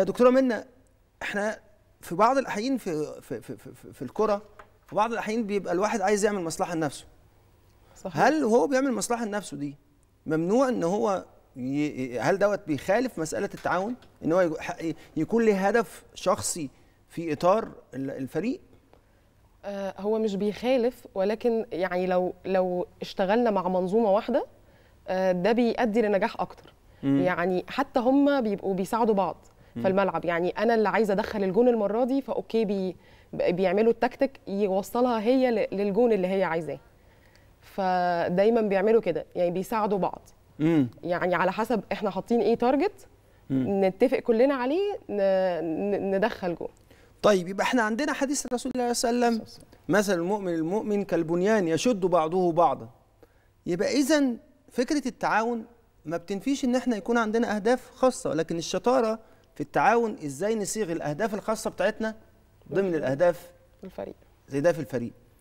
آه، دكتوره منى احنا في بعض الاحيان في في في, في, في الكره في بعض الاحيان بيبقى الواحد عايز يعمل مصلحه لنفسه صحيح. هل هو بيعمل مصلحه لنفسه دي ممنوع ان هو ي... هل دوت بيخالف مساله التعاون ان هو يكون له هدف شخصي في اطار الفريق آه، هو مش بيخالف ولكن يعني لو لو اشتغلنا مع منظومه واحده آه، ده بيؤدي لنجاح اكتر مم. يعني حتى هم بيبقوا بيساعدوا بعض في الملعب يعني انا اللي عايزه ادخل الجون المره دي فاوكي بي بيعملوا التكتيك يوصلها هي للجون اللي هي عايزاه فدايما بيعملوا كده يعني بيساعدوا بعض مم. يعني على حسب احنا حاطين ايه تارجت نتفق كلنا عليه ندخل جون طيب يبقى احنا عندنا حديث الرسول صلى الله عليه وسلم مثل المؤمن المؤمن كالبنيان يشد بعضه بعضا يبقى اذا فكره التعاون ما بتنفيش ان احنا يكون عندنا اهداف خاصه لكن الشطاره في التعاون ازاي نصيغ الاهداف الخاصه بتاعتنا ضمن الاهداف الفريق زي ده في الفريق